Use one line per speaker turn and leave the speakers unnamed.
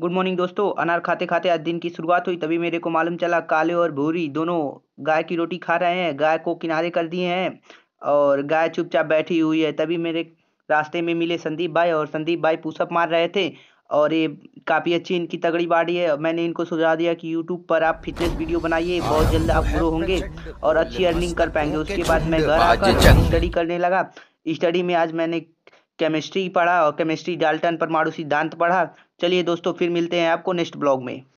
good morning दोस्तों अनार खाते खाते आज दिन की शुरुआत हुई तभी मेरे को मालूम चला काले और भूरी दोनों गाय की रोटी खा रहे हैं गाय को किनारे कर दिए हैं और गाय चुपचाप बैठी हुई है तभी मेरे रास्ते में मिले संदीप भाई और संदीप भाई पुशअप मार रहे थे और ये काफ़ी अच्छी इनकी तगड़ी बाड़ी है मैंने इनको सुझा दिया कि यूट्यूब पर आप फिटनेस वीडियो बनाइए बहुत जल्द आप ग्रो होंगे और अच्छी अर्निंग कर पाएंगे उसके बाद मैं घर आकर स्टडी करने लगा स्टडी में आज मैंने केमिस्ट्री पढ़ा और केमिस्ट्री डाल्टन परमाणु सिद्धांत पढ़ा चलिए दोस्तों फिर मिलते हैं आपको नेक्स्ट ब्लॉग में